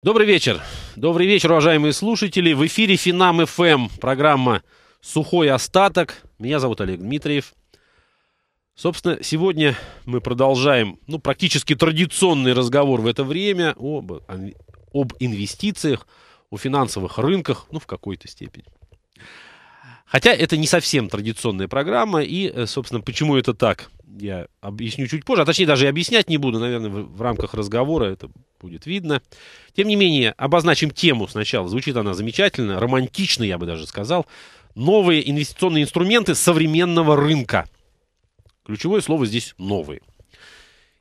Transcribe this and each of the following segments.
Добрый вечер. Добрый вечер, уважаемые слушатели. В эфире Финам ФМ, программа «Сухой остаток». Меня зовут Олег Дмитриев. Собственно, сегодня мы продолжаем, ну, практически традиционный разговор в это время об, об инвестициях, о финансовых рынках, ну, в какой-то степени. Хотя это не совсем традиционная программа, и, э, собственно, почему это так, я объясню чуть позже, а точнее даже и объяснять не буду, наверное, в, в рамках разговора это будет видно. Тем не менее, обозначим тему сначала. Звучит она замечательно, романтично, я бы даже сказал. Новые инвестиционные инструменты современного рынка. Ключевое слово здесь «новые».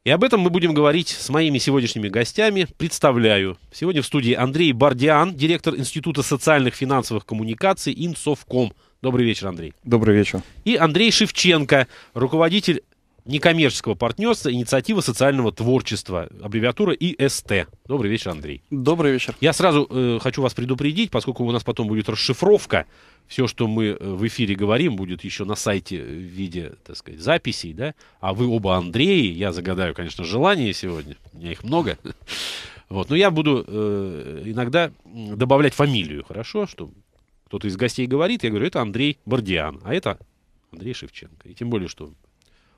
И об этом мы будем говорить с моими сегодняшними гостями. Представляю. Сегодня в студии Андрей Бардиан, директор Института социальных финансовых коммуникаций «Инсовком». Добрый вечер, Андрей. Добрый вечер. И Андрей Шевченко, руководитель некоммерческого партнерства «Инициатива социального творчества», аббревиатура ИСТ. Добрый вечер, Андрей. Добрый вечер. Я сразу э, хочу вас предупредить, поскольку у нас потом будет расшифровка, все, что мы э, в эфире говорим, будет еще на сайте в виде, так сказать, записей, да? А вы оба Андреи, я загадаю, конечно, желания сегодня, у меня их много. Вот, но я буду э, иногда добавлять фамилию, хорошо, чтобы кто-то из гостей говорит, я говорю, это Андрей Бардиан, а это Андрей Шевченко. И тем более, что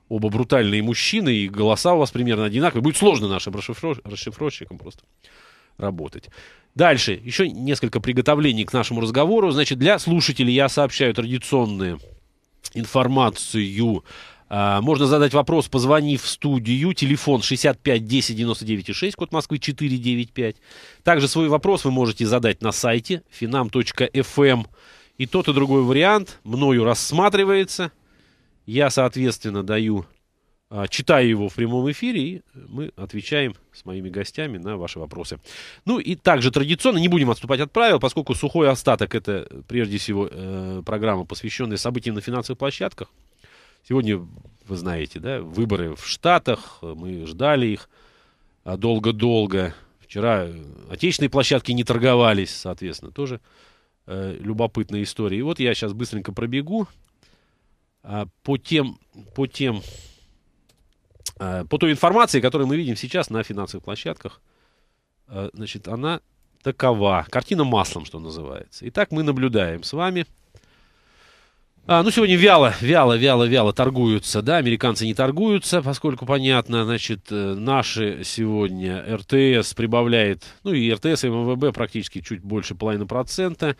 оба брутальные мужчины, и голоса у вас примерно одинаковые. Будет сложно нашим расшифровщикам просто работать. Дальше, еще несколько приготовлений к нашему разговору. Значит, для слушателей я сообщаю традиционные информацию а, можно задать вопрос, позвонив в студию. Телефон 65 10 99 6, код Москвы 495. Также свой вопрос вы можете задать на сайте finam.fm. Эм. И тот и другой вариант мною рассматривается. Я, соответственно, даю, а, читаю его в прямом эфире, и мы отвечаем с моими гостями на ваши вопросы. Ну и также традиционно, не будем отступать от правил, поскольку сухой остаток это прежде всего э, программа, посвященная событиям на финансовых площадках. Сегодня, вы знаете, да, выборы в Штатах, мы ждали их а долго-долго. Вчера отечественные площадки не торговались, соответственно, тоже э, любопытная история. И вот я сейчас быстренько пробегу э, по тем, по тем, э, по той информации, которую мы видим сейчас на финансовых площадках. Э, значит, она такова. Картина маслом, что называется. Итак, мы наблюдаем с вами – а, ну, сегодня вяло, вяло, вяло, вяло торгуются, да, американцы не торгуются, поскольку, понятно, значит, э, наши сегодня РТС прибавляет, ну, и РТС, и МВБ практически чуть больше половины процента.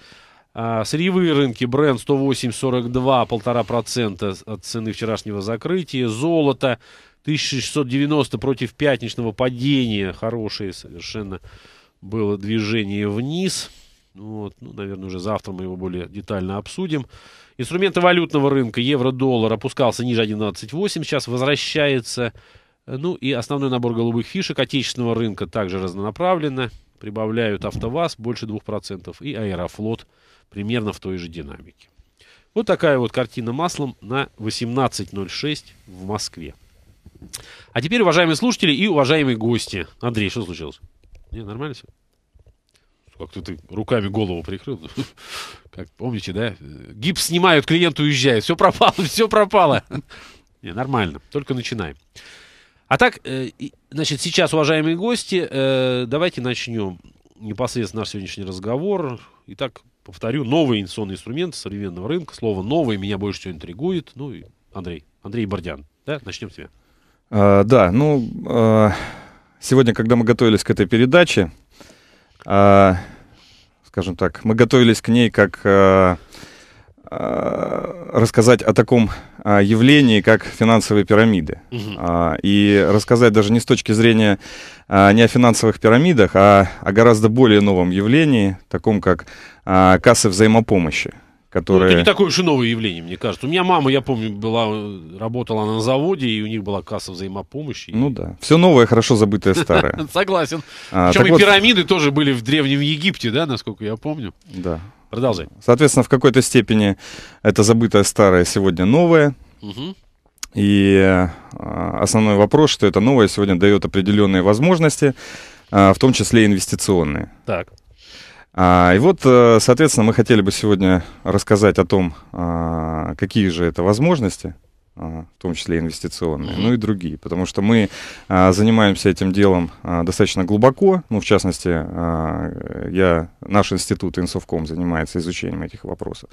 А, сырьевые рынки, бренд 108,42, полтора процента от цены вчерашнего закрытия, золото 1690 против пятничного падения, хорошее совершенно было движение вниз, ну вот, ну, наверное, уже завтра мы его более детально обсудим. Инструменты валютного рынка. Евро-доллар опускался ниже 11,8. Сейчас возвращается. Ну и основной набор голубых фишек отечественного рынка также разнонаправленно. Прибавляют АвтоВАЗ больше 2% и Аэрофлот примерно в той же динамике. Вот такая вот картина маслом на 18.06 в Москве. А теперь, уважаемые слушатели и уважаемые гости. Андрей, что случилось? Не, нормально все? Как ты руками голову прикрыл. Как помните, да? Гипс снимают, клиент уезжает. Все пропало, все пропало. Не, нормально. Только начинаем. А так, э, значит, сейчас, уважаемые гости, э, давайте начнем непосредственно наш сегодняшний разговор. Итак, повторю, новый инвестиционный инструмент современного рынка. Слово «новый» меня больше всего интригует. Ну и Андрей, Андрей Бордян, да, начнем с тебя. А, да, ну, а, сегодня, когда мы готовились к этой передаче, э, скажем так, мы готовились к ней как э, э, рассказать о таком э, явлении, как финансовые пирамиды. Угу. Э, и рассказать даже не с точки зрения э, не о финансовых пирамидах, а о гораздо более новом явлении, таком как э, кассы взаимопомощи которые... Ну, это не такое уж и новое явление, мне кажется. У меня мама, я помню, была, работала на заводе, и у них была касса взаимопомощи. Ну и... да. Все новое, хорошо забытое старое. Согласен. А, Причем и пирамиды тоже были в Древнем Египте, да, насколько я помню. Да. Продолжай. Соответственно, в какой-то степени это забытое старое сегодня новое. И а, основной вопрос, что это новое сегодня дает определенные возможности, а, в том числе инвестиционные. Так. А, и вот, э, соответственно, мы хотели бы сегодня рассказать о том, а, какие же это возможности, а, в том числе инвестиционные, ну и другие, потому что мы а, занимаемся этим делом а, достаточно глубоко, ну, в частности, а, я, наш институт Инсовком занимается изучением этих вопросов.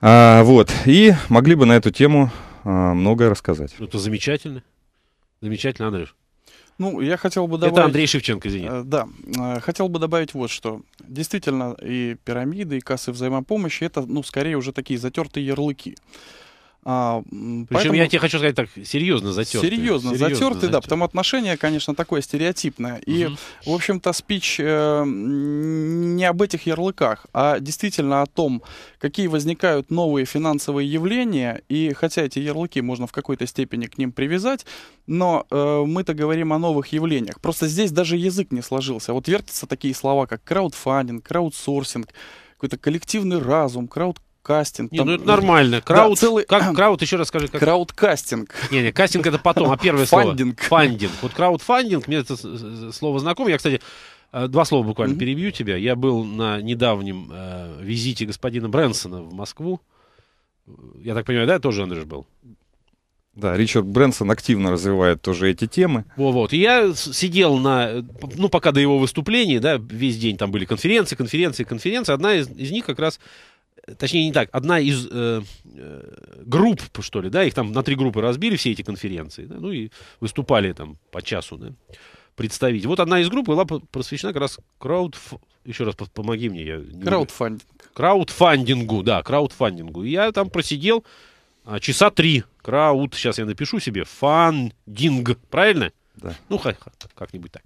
А, вот, и могли бы на эту тему а, многое рассказать. Ну, это замечательно, замечательно, Андрюш. Ну, я хотел бы добавить... Это Андрей Шевченко, извини. Э, да. Э, хотел бы добавить вот что. Действительно, и пирамиды, и кассы взаимопомощи, это, ну, скорее уже такие затертые ярлыки. А, Причем поэтому... я тебе хочу сказать так, серьезно затертый. Серьезно, серьезно затертый, затертый, да, потому отношение, конечно, такое стереотипное. И, угу. в общем-то, спич э, не об этих ярлыках, а действительно о том, какие возникают новые финансовые явления. И хотя эти ярлыки можно в какой-то степени к ним привязать, но э, мы-то говорим о новых явлениях. Просто здесь даже язык не сложился. Вот вертятся такие слова, как краудфандинг, краудсорсинг, какой-то коллективный разум, крауд кастинг. Не, там... ну это нормально. Крауд, да, целый... как, крауд, еще раз скажи. Как... Краудкастинг. Не, не, кастинг это потом, а первое слово. Фандинг. Фандинг. Вот краудфандинг, мне это слово знакомо. Я, кстати, э, два слова буквально mm-hmm. перебью тебя. Я был на недавнем э, визите господина Брэнсона в Москву. Я так понимаю, да, я тоже Андрюш был? Да, Ричард Брэнсон активно развивает тоже эти темы. Вот, вот. И я сидел на, ну, пока до его выступления, да, весь день там были конференции, конференции, конференции. Одна из, из них как раз точнее не так, одна из э, э, групп, что ли, да, их там на три группы разбили все эти конференции, да, ну и выступали там по часу, да, представить. Вот одна из групп была посвящена как раз крауд, Еще раз помоги мне. Я не... Краудфандинг. Краудфандингу, да, краудфандингу. И я там просидел а, часа три. Крауд, сейчас я напишу себе, фандинг, правильно? Да. Ну, как-нибудь так.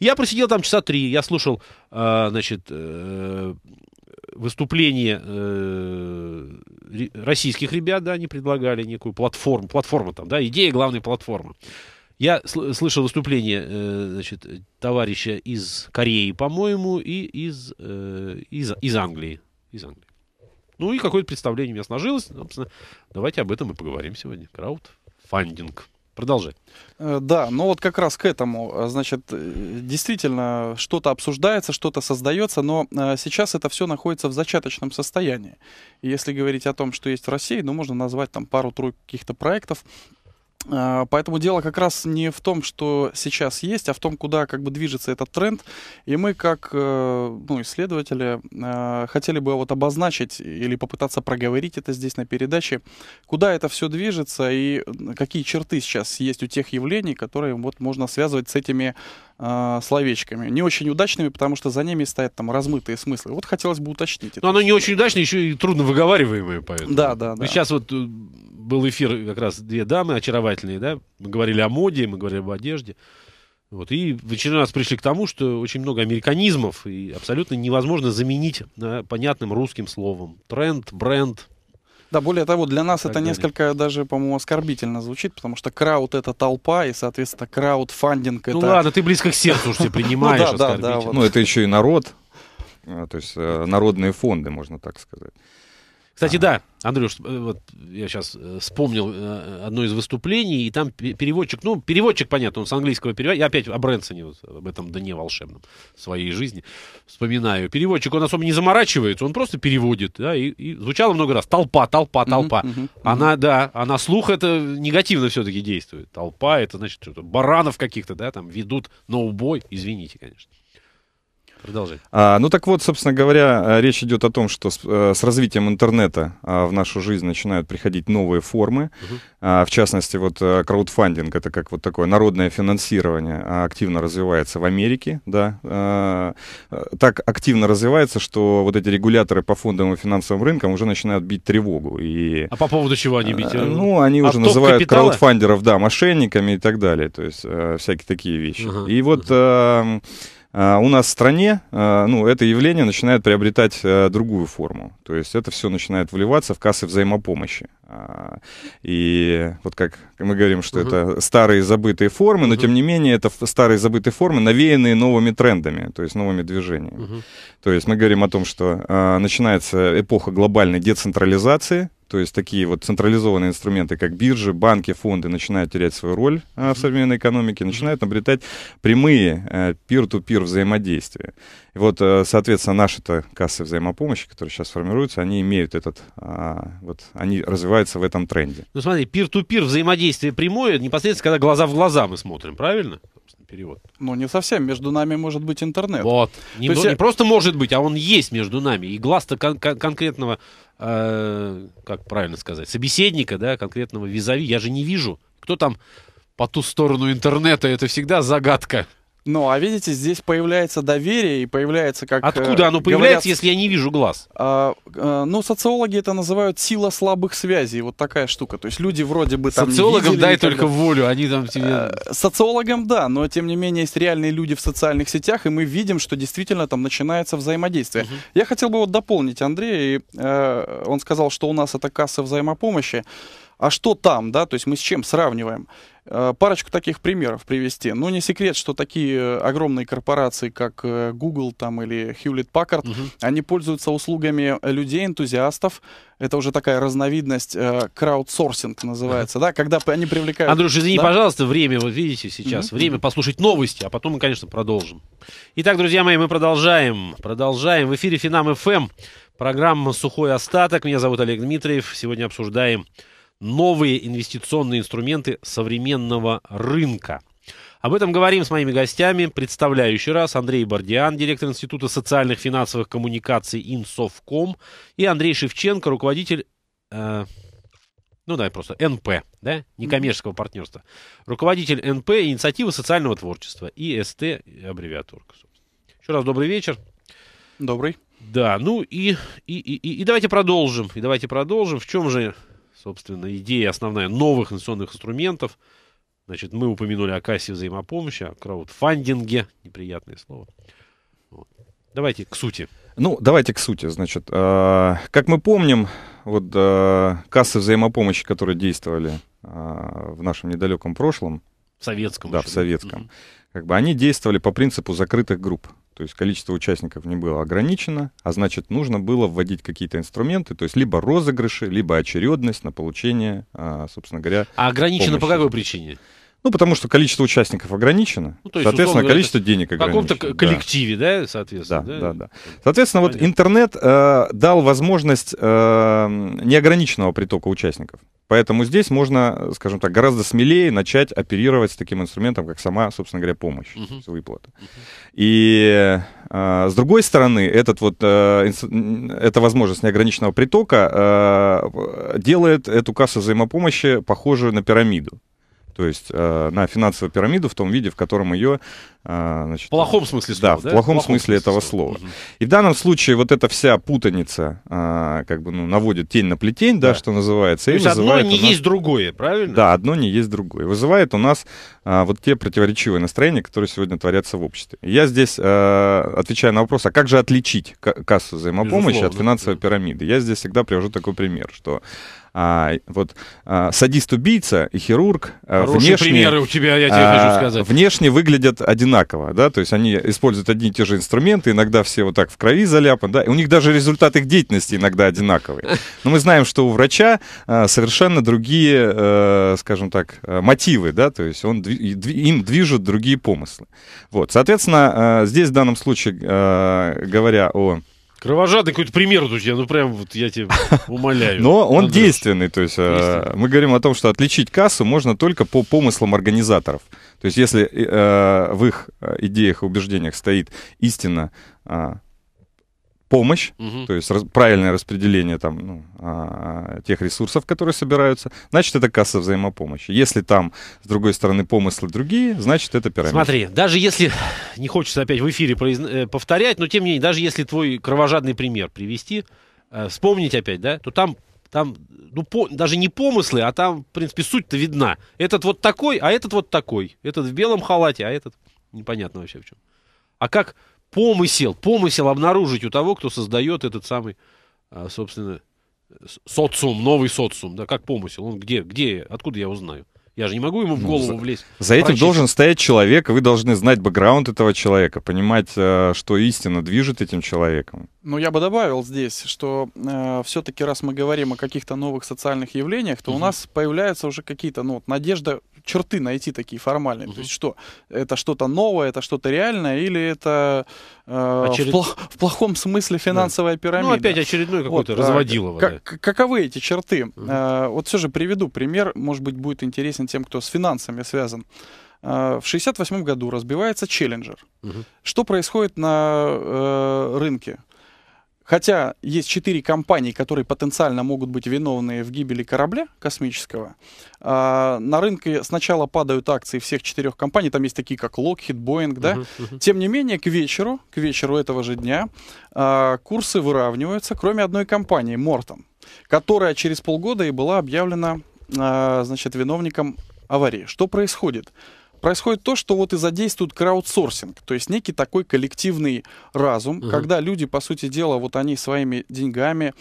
Я просидел там часа три, я слушал, э, значит, э, выступление э, российских ребят, да, они предлагали некую платформу, платформа там, да, идея главной платформы. Я сл- слышал выступление, э, значит, товарища из Кореи, по-моему, и из, э, из, из Англии, из Англии. Ну и какое-то представление у меня сложилось, ну, собственно, давайте об этом и поговорим сегодня. Крауд фандинг. Продолжи. Э, да, но вот как раз к этому, э, значит, э, действительно что-то обсуждается, что-то создается, но сейчас это все находится в зачаточном состоянии. если говорить о том, что есть в России, ну, можно назвать там пару-тройку каких-то проектов, а, поэтому дело как раз не в том, что сейчас есть, а в том, куда как бы движется этот тренд. И мы, как э, ну, исследователи, э, хотели бы вот обозначить или попытаться проговорить это здесь на передаче, куда это все движется и какие черты сейчас есть у тех явлений, которые вот можно связывать с этими а, словечками. Не очень удачными, потому что за ними стоят там размытые смыслы. Вот хотелось бы уточнить. Но оно не очень удачное, еще и трудно выговариваемое, поэтому. Да, да, да. сейчас вот э, был эфир как раз две дамы очаровательные, да? Мы говорили о моде, мы говорили об одежде. Вот. И в очередной раз пришли к тому, что очень много американизмов, и абсолютно невозможно заменить да, понятным русским словом. Тренд, бренд, да, более того, для нас это несколько даже, по-моему, оскорбительно звучит, потому что крауд — это толпа, и, соответственно, краудфандинг — ну это... Ну ладно, ты близко к сердцу уж принимаешь ну оскорбительно. Ну это еще и народ, э, то есть э, народные фонды, можно так сказать. Кстати, да, Андрюш, э, вот я сейчас э, вспомнил э, одно из выступлений, и там переводчик, ну, переводчик, понятно, он с английского перевода, я опять о Брэнсоне, вот, об этом дне волшебном своей жизни вспоминаю. Переводчик, он особо не заморачивается, он просто переводит, да, и, и звучало много раз, толпа, толпа, толпа. Mm-hmm, mm-hmm, она, да, она слух это негативно все-таки действует. Толпа, это значит, что-то баранов каких-то, да, там ведут на убой, извините, конечно. Продолжай. А, ну так вот, собственно говоря, э, речь идет о том, что с, э, с развитием интернета а, в нашу жизнь начинают приходить новые формы. Угу. А, в частности, вот э, краудфандинг, это как вот такое народное финансирование, а, активно развивается в Америке, да. А, так активно развивается, что вот эти регуляторы по фондовым и финансовым рынкам уже начинают бить тревогу. И, а по поводу чего они бить? А, ну, они а уже называют капитала? краудфандеров, да, мошенниками и так далее. То есть а, всякие такие вещи. Угу. И вот... Угу. А, а, у нас в стране а, ну, это явление начинает приобретать э, другую форму. То есть это все начинает вливаться в кассы взаимопомощи. А, и вот как мы говорим, что угу. это старые забытые формы, угу. но тем не менее это старые забытые формы, навеянные новыми трендами, то есть новыми движениями. Угу. То есть мы говорим о том, что начинается эпоха глобальной децентрализации, то есть такие вот централизованные инструменты, как биржи, банки, фонды, начинают терять свою роль а, в современной экономике, начинают обретать прямые пир-ту-пир э, взаимодействия. И вот, э, соответственно, наши-то кассы взаимопомощи, которые сейчас формируются, они имеют этот, а, вот, они развиваются в этом тренде. Ну смотри, пир-ту-пир взаимодействие прямое, непосредственно когда глаза в глаза мы смотрим, правильно? перевод. Ну, не совсем. Между нами может быть интернет. Вот. Не, есть, не просто может быть, а он есть между нами. И глаз-то кон- кон- конкретного, э- как правильно сказать, собеседника, да, конкретного визави, я же не вижу. Кто там по ту сторону интернета, это всегда загадка. Ну, а видите, здесь появляется доверие и появляется как... Откуда э, оно появляется, говорят, если я не вижу глаз? А, а, ну, социологи это называют сила слабых связей, вот такая штука. То есть люди вроде бы там... Социологам дай никогда. только волю, они там тебе... А, социологам да, но тем не менее есть реальные люди в социальных сетях, и мы видим, что действительно там начинается взаимодействие. Угу. Я хотел бы вот дополнить Андрея, и, э, он сказал, что у нас это касса взаимопомощи. А что там, да, то есть мы с чем сравниваем? Э, парочку таких примеров привести. Ну, не секрет, что такие э, огромные корпорации, как э, Google там, или Hewlett Packard, угу. они пользуются услугами людей, энтузиастов. Это уже такая разновидность э, краудсорсинг называется, да, когда они привлекают... Андрюш, извини, да? пожалуйста, время, вот видите сейчас, mm-hmm. время послушать новости, а потом мы, конечно, продолжим. Итак, друзья мои, мы продолжаем, продолжаем. В эфире Финам ФМ, программа «Сухой остаток». Меня зовут Олег Дмитриев. Сегодня обсуждаем новые инвестиционные инструменты современного рынка. Об этом говорим с моими гостями. Представляю еще раз Андрей Бардиан, директор Института социальных финансовых коммуникаций Инсовком, и Андрей Шевченко, руководитель... Э, ну, давай просто НП, да, некоммерческого партнерства. Руководитель НП инициативы социального творчества, ИСТ, аббревиатурка. Еще раз добрый вечер. Добрый. Да, ну и, и, и, и давайте продолжим. И давайте продолжим. В чем же собственно, идея основная новых инвестиционных инструментов. Значит, мы упомянули о кассе взаимопомощи, о краудфандинге, неприятное слово. Вот. Давайте к сути. Ну, давайте к сути. Значит, э, как мы помним, вот э, кассы взаимопомощи, которые действовали э, в нашем недалеком прошлом, в советском, да, в советском, угу. как бы они действовали по принципу закрытых групп. То есть количество участников не было ограничено, а значит нужно было вводить какие-то инструменты, то есть либо розыгрыши, либо очередность на получение, а, собственно говоря. А ограничено помощи. по какой причине? Ну, потому что количество участников ограничено, ну, то есть, соответственно, говоря, количество денег ограничено. В каком-то коллективе, да, соответственно. Да, да, да. Соответственно, Понятно. вот интернет э, дал возможность э, неограниченного притока участников. Поэтому здесь можно, скажем так, гораздо смелее начать оперировать с таким инструментом, как сама, собственно говоря, помощь, uh-huh. выплата. Uh-huh. И э, с другой стороны, этот вот, э, эта возможность неограниченного притока э, делает эту кассу взаимопомощи похожую на пирамиду. То есть э, на финансовую пирамиду в том виде, в котором ее... Э, значит, в плохом смысле слова. Да, в плохом, в плохом смысле, смысле этого слова. Угу. И в данном случае вот эта вся путаница э, как бы ну, наводит тень на плетень, да, да что называется. То есть одно не нас... есть другое, правильно? Да, одно не есть другое. Вызывает у нас э, вот те противоречивые настроения, которые сегодня творятся в обществе. Я здесь э, отвечаю на вопрос, а как же отличить кассу взаимопомощи Безусловно. от финансовой пирамиды? Я здесь всегда привожу такой пример, что а, вот а, садист-убийца и хирург а, внешне, примеры у тебя, я тебе а, хочу сказать. Внешне выглядят одинаково, да, то есть они используют одни и те же инструменты, иногда все вот так в крови заляпаны, да, и у них даже результат их деятельности иногда одинаковый. Но мы знаем, что у врача а, совершенно другие, а, скажем так, э, мотивы, да, то есть он, им движут другие помыслы. Вот, соответственно, а, здесь в данном случае, а, говоря о Кровожадный какой-то пример тут я, ну прям вот я тебе умоляю. Но он Андрюш. действенный, то есть э, мы говорим о том, что отличить кассу можно только по помыслам организаторов. То есть если э, в их э, идеях и убеждениях стоит истина э, помощь, угу. то есть раз, правильное распределение там, ну, а, тех ресурсов, которые собираются, значит, это касса взаимопомощи. Если там, с другой стороны, помыслы другие, значит, это пирамида. Смотри, даже если, не хочется опять в эфире произ... Э, повторять, но тем не менее, даже если твой кровожадный пример привести, э, вспомнить опять, да, то там там, ну, по, даже не помыслы, а там, в принципе, суть-то видна. Этот вот такой, а этот вот такой. Этот в белом халате, а этот непонятно вообще в чем. А как, помысел, помысел обнаружить у того, кто создает этот самый, а, собственно, социум, новый социум, да, как помысел, он где, где, откуда я узнаю? Я же не могу ему в ну, голову ну, влезть. За этим должен стоять человек, вы должны знать бэкграунд этого человека, понимать, э, что истинно движет этим человеком. Ну, я бы добавил здесь, что э, все-таки раз мы говорим о каких-то новых социальных явлениях, то угу. у нас появляются уже какие-то, ну, вот, надежда черты найти такие формальные. Угу. То есть что, это что-то новое, это что-то реальное, или это э, Очеред... в, пл- в плохом смысле финансовая да. Ну, пирамида. Ну, опять очередной какой-то вот, э, разводилово. да. Каковы эти черты? Угу. Э, вот все же приведу пример, может быть, будет интересен интересен тем, кто с финансами связан. А, в 1968 году разбивается Челленджер. Угу. Что происходит на э, рынке? Хотя есть четыре компании, которые потенциально могут быть виновны в гибели корабля космического, э, на рынке сначала падают акции всех четырех компаний, там есть такие как Lockheed, Boeing, да. Uh-huh, Тем не менее, к вечеру, к вечеру этого же дня э, курсы выравниваются, кроме одной компании, Morton, которая через полгода и была объявлена а, значит, виновником аварии. Что происходит? происходит то, что вот и задействует краудсорсинг, то есть некий такой коллективный разум, угу. когда люди, по сути дела, вот они своими деньгами,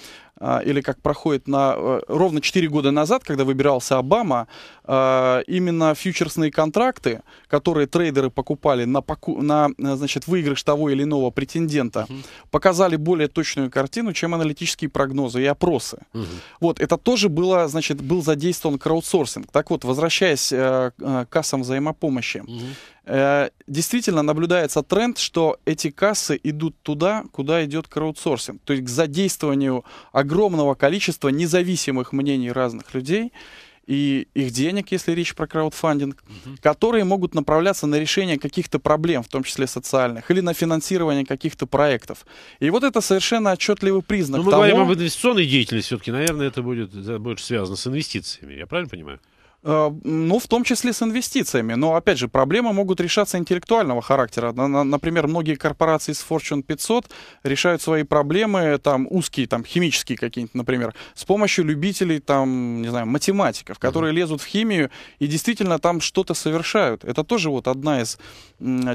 а, или как проходит на э, ровно 4 года назад, когда выбирался Обама, а, именно фьючерсные контракты, которые трейдеры покупали на, поку... на э, значит, выигрыш того или иного претендента, Uh -huh. показали более точную картину, чем аналитические прогнозы и опросы. Uh -huh. Вот, это тоже было, значит, был задействован краудсорсинг. Так вот, возвращаясь э, к э, кассам взаимопомощи, Uh -huh. Э, действительно наблюдается тренд, что эти кассы идут туда, куда идет краудсорсинг, то есть к задействованию огромного количества независимых мнений разных людей и их денег, если речь про краудфандинг, угу. которые могут направляться на решение каких-то проблем, в том числе социальных, или на финансирование каких-то проектов. И вот это совершенно отчетливый признак. Но ну, мы того... говорим об инвестиционной деятельности все-таки, наверное, это будет больше связано с инвестициями, я правильно понимаю? Э, ну, в том числе с инвестициями. Но, опять же, проблемы могут решаться интеллектуального характера. Например, многие корпорации с Fortune 500 решают свои проблемы, там, узкие, там, химические какие-нибудь, например, с помощью любителей, там, не знаю, математиков, которые mm-hmm. лезут в химию и действительно там что-то совершают. Это тоже вот одна из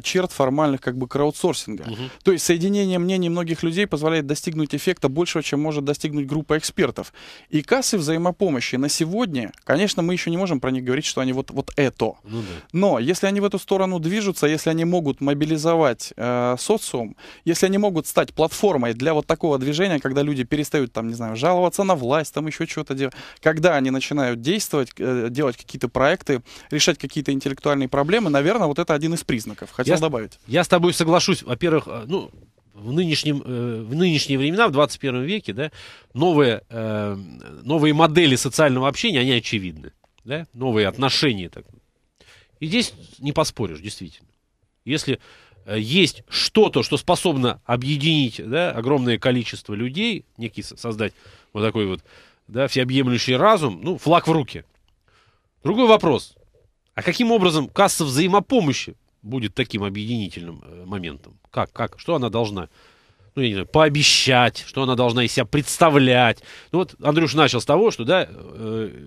черт формальных, как бы, краудсорсинга. Mm-hmm. То есть соединение мнений многих людей позволяет достигнуть эффекта большего, чем может достигнуть группа экспертов. И кассы взаимопомощи на сегодня, конечно, мы еще не можем можем про них говорить, что они вот, вот это. Ну, да. Но если они в эту сторону движутся, если они могут мобилизовать э, социум, если они могут стать платформой для вот такого движения, когда люди перестают, там, не знаю, жаловаться на власть, там еще чего-то делать, когда они начинают действовать, э, делать какие-то проекты, решать какие-то интеллектуальные проблемы, наверное, вот это один из признаков. Хотел я, добавить. Я с тобой соглашусь. Во-первых, э, ну, в, нынешнем, э, в нынешние времена, в 21 веке, да, новые, э, новые модели социального общения, они очевидны да, новые отношения. Так. И здесь не поспоришь, действительно. Если э, есть что-то, что способно объединить да, огромное количество людей, некий создать вот такой вот да, всеобъемлющий разум, ну, флаг в руки. Другой вопрос. А каким образом касса взаимопомощи будет таким объединительным э, моментом? Как, как, что она должна, ну, я не знаю, пообещать, что она должна из себя представлять? Ну, вот Андрюш начал с того, что, да, э,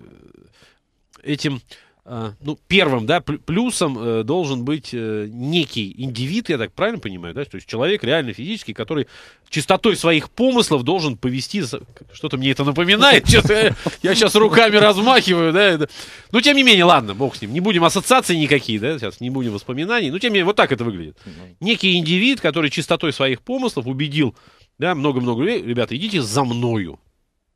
этим а, ну, первым, да, плюсом э, должен быть э, некий индивид, я так правильно понимаю, да, то есть человек реально физический, который чистотой своих помыслов должен повести, что-то мне это напоминает, честно, э, я сейчас руками размахиваю, да, но ну, тем не менее, ладно, бог с ним, не будем ассоциаций никакие, да, сейчас не будем воспоминаний, но ну, тем не менее, вот так это выглядит. Некий индивид, который чистотой своих помыслов убедил, да, много-много людей, ребята, идите за мною.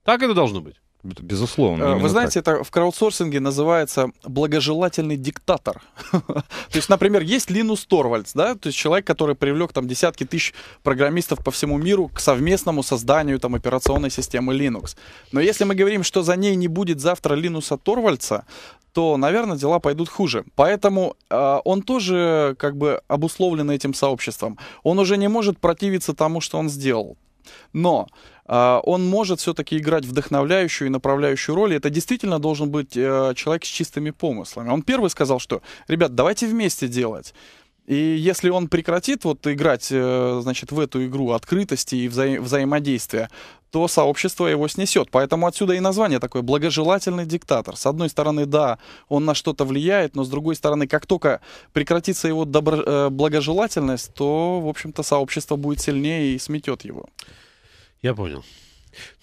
Так это должно быть. Безусловно. Э, вы знаете, так. это в краудсорсинге называется благожелательный диктатор. То есть, например, есть Линус Торвальдс, да, то есть человек, который привлек там десятки тысяч программистов по всему миру к совместному созданию там операционной системы Linux. Но если мы говорим, что за ней не будет завтра Линуса Торвальдса, то, наверное, дела пойдут хуже. Поэтому э, он тоже как бы обусловлен этим сообществом. Он уже не может противиться тому, что он сделал. Но э, он может все-таки играть вдохновляющую и направляющую роль. И это действительно должен быть э, человек с чистыми помыслами. Он первый сказал, что, ребят, давайте вместе делать. И если он прекратит вот играть, э, значит, в эту игру открытости и вза взаимодействия, то сообщество его снесет. Поэтому отсюда и название такое «благожелательный диктатор». С одной стороны, да, он на что-то влияет, но с другой стороны, как только прекратится его добро... Э, благожелательность, то, в общем-то, сообщество будет сильнее и сметет его. Я понял.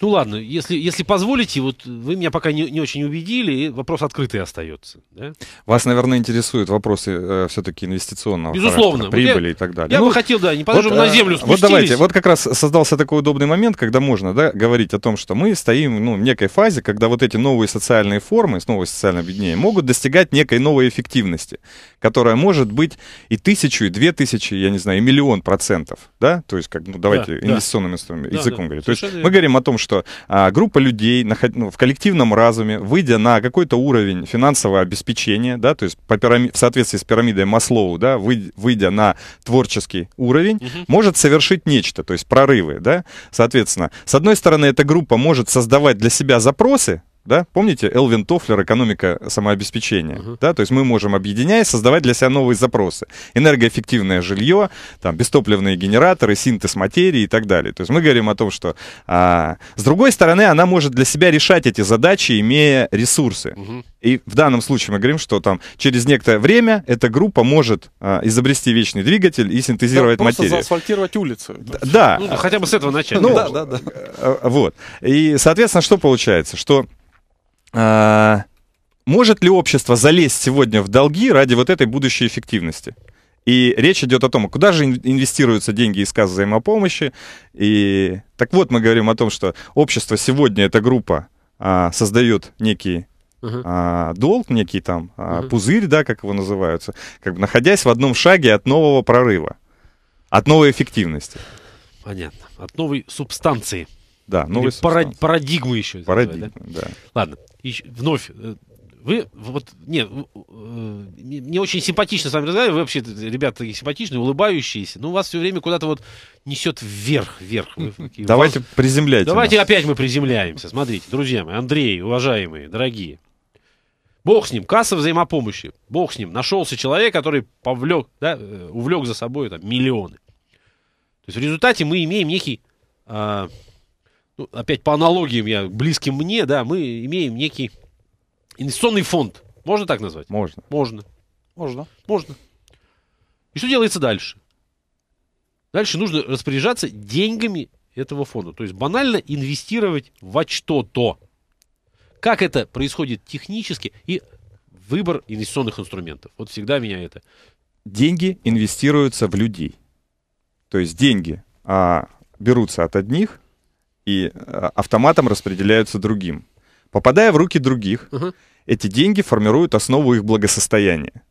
Ну ладно, если, если позволите, вот вы меня пока не, не очень убедили, и вопрос открытый остается. Да? Вас, наверное, интересуют вопросы э, все-таки инвестиционного Безусловно. характера, прибыли я, и так далее. Я ну, бы хотел, да, не положим вот, на э, землю спустились. Вот давайте, вот как раз создался такой удобный момент, когда можно да, говорить о том, что мы стоим ну, в некой фазе, когда вот эти новые социальные формы, новые социальные объединения могут достигать некой новой эффективности, которая может быть и тысячу, и две тысячи, я не знаю, и миллион процентов, да? То есть, как, ну, давайте да, инвестиционным да. инструментом, да, языком да, говорить. То есть мы говорим о о том, что а, группа людей наход... ну, в коллективном разуме, выйдя на какой-то уровень финансового обеспечения, да, то есть по пирами... в соответствии с пирамидой Маслоу, да, вы... выйдя на творческий уровень, угу. может совершить нечто, то есть прорывы, да, соответственно. С одной стороны, эта группа может создавать для себя запросы, да? Помните Элвин Тофлер «Экономика самообеспечения», uh-huh. да? То есть мы можем, объединяясь, создавать для себя новые запросы. Энергоэффективное жилье, там, бестопливные генераторы, синтез материи и так далее. То есть мы говорим о том, что... А, с другой стороны, она может для себя решать эти задачи, имея ресурсы. Uh-huh. И в данном случае мы говорим, что там через некоторое время эта группа может а, изобрести вечный двигатель и синтезировать да, материю. заасфальтировать улицы. Да. да. Ну, хотя бы с этого начать. Ну, да, да, да. Э, э, вот. И, соответственно, что получается? Что а, может ли общество залезть сегодня в долги ради вот этой будущей эффективности? И речь идет о том, куда же инвестируются деньги из касс взаимопомощи. И так вот мы говорим о том, что общество сегодня, эта группа, а, создает некий Uh-huh. А, долг некий там, а, uh-huh. пузырь, да, как его называются, как бы находясь в одном шаге от нового прорыва, от новой эффективности. Понятно. От новой субстанции. Да, новой Или субстанции. парадигмы еще. Парадигмы, да? да. Ладно, вновь э, вы вот, нет, э, мне очень симпатично с вами разговаривать, вы вообще, ребята, такие симпатичные, улыбающиеся, но у вас все время куда-то вот несет вверх, вверх. Давайте вас... приземляйтесь. Давайте нас. опять мы приземляемся. Смотрите, друзья мои, Андрей, уважаемые, дорогие. Бог с ним, касса взаимопомощи. Бог с ним. Нашелся человек, который повлек, да, э, увлек за собой там, миллионы. То есть в результате мы имеем некий а, ну, опять по аналогиям я, близким мне, да, мы имеем некий инвестиционный фонд. Можно так назвать? Можно. Можно. Можно. Можно. И что делается дальше? Дальше нужно распоряжаться деньгами этого фонда. То есть банально инвестировать во что-то. Как это происходит технически и выбор инвестиционных инструментов. Вот всегда меня это. Деньги инвестируются в людей. То есть деньги а, берутся от одних и э, автоматом распределяются другим. Попадая в руки других, угу. эти деньги формируют основу их благосостояния.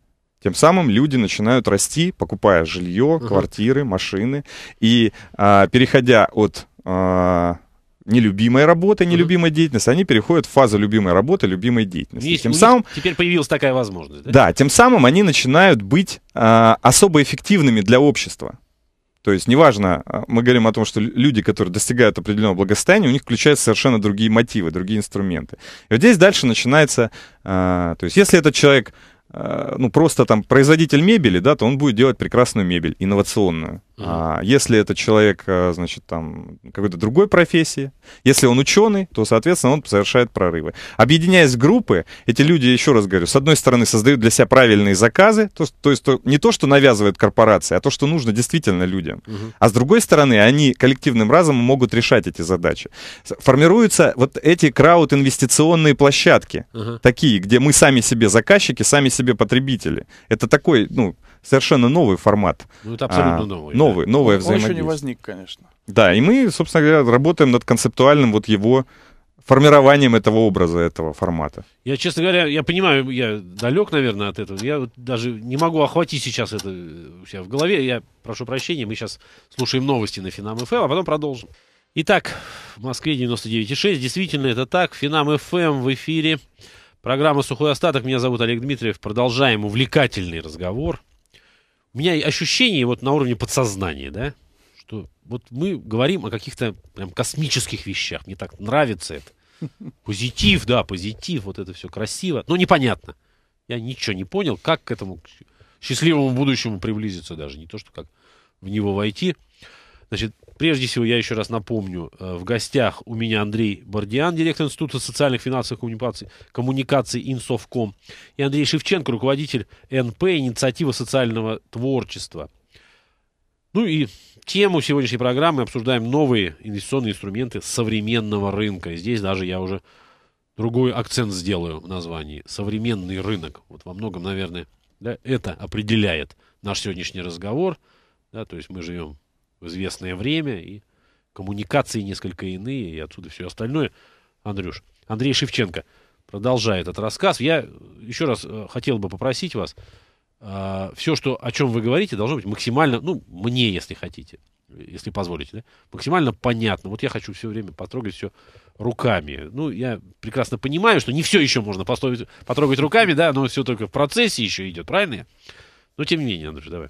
Тем самым люди начинают расти, покупая жилье, угу. квартиры, машины. И а, переходя от а, нелюбимой работы, нелюбимой угу. деятельности, они переходят в фазу любимой работы, любимой деятельности. Есть, тем самым, теперь появилась такая возможность. Да? да, тем самым они начинают быть а, особо эффективными для общества. То есть неважно, а, мы говорим о том, что люди, которые достигают определенного благосостояния, у них включаются совершенно другие мотивы, другие инструменты. И вот здесь дальше начинается, а, то есть если этот человек, а, ну просто там производитель мебели, да, то он будет делать прекрасную мебель, инновационную. Mm-hmm. если это человек, э, значит, там, какой-то другой профессии, если он ученый, то, соответственно, он совершает прорывы. Объединяясь в группы, эти люди, еще раз говорю, с одной стороны, создают для себя правильные заказы, то, то есть то, не то, что навязывает корпорация, а то, что нужно действительно людям. Mm-hmm. А с другой стороны, они коллективным разом могут решать эти задачи. Формируются вот эти крауд-инвестиционные площадки, mm-hmm. такие, где мы сами себе заказчики, сами себе потребители. Это такой, ну, совершенно новый формат. Ну, это абсолютно а, новый. Новый, новый, новое он, взаимодействие. Он еще не возник, конечно. Да, и мы, собственно говоря, работаем над концептуальным вот его формированием этого образа, этого формата. Я, честно говоря, я понимаю, я далек, наверное, от этого. Я вот даже не могу охватить сейчас это у себя в голове. Я прошу прощения, мы сейчас слушаем новости на Финам ФМ, эм, а потом продолжим. Итак, в Москве 99,6. Действительно, это так. Финам ФМ эм в эфире. Программа «Сухой остаток». Меня зовут Олег Дмитриев. Продолжаем увлекательный разговор у меня ощущение вот на уровне подсознания, да, что вот мы говорим о каких-то прям космических вещах. Мне так нравится это. Позитив, да, позитив, вот это все красиво. Но непонятно. Я ничего не понял, как к этому счастливому будущему приблизиться даже. Не то, что как в него войти. Значит, прежде всего, я еще раз напомню, э, в гостях у меня Андрей Бардиан, директор Института социальных финансовых коммуникаций, коммуникаций Инсовком, и Андрей Шевченко, руководитель НП «Инициатива социального творчества». Ну и тему сегодняшней программы обсуждаем новые инвестиционные инструменты современного рынка. И здесь даже я уже другой акцент сделаю в названии. Современный рынок. Вот во многом, наверное, да, это определяет наш сегодняшний разговор. Да, то есть мы живем в известное время, и коммуникации несколько иные, и отсюда все остальное. Андрюш, Андрей Шевченко продолжает этот рассказ. Я э, еще раз э, хотел бы попросить вас, э, все, что, о чем вы говорите, должно быть максимально, ну, мне, если хотите, если позволите, да, максимально понятно. Вот я хочу все время потрогать все руками. Ну, я прекрасно понимаю, что не все еще можно поставить, потрогать руками, да, но все только в процессе еще идет, правильно? Но тем не менее, Андрюш, давай.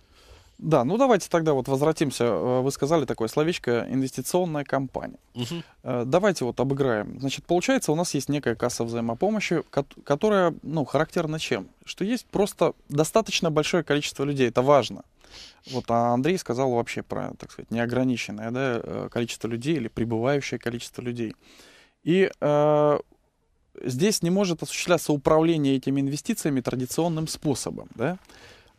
Да, ну давайте тогда вот возвратимся. Э, вы сказали такое словечко инвестиционная компания. Угу. Давайте вот обыграем. Значит, получается, у нас есть некая касса взаимопомощи, которая, ну, характерна чем? Что есть просто достаточно большое количество людей, это важно. Вот а Андрей сказал вообще про, так сказать, неограниченное да, э, количество людей или прибывающее количество людей. И э, здесь не может осуществляться управление этими инвестициями традиционным способом, да?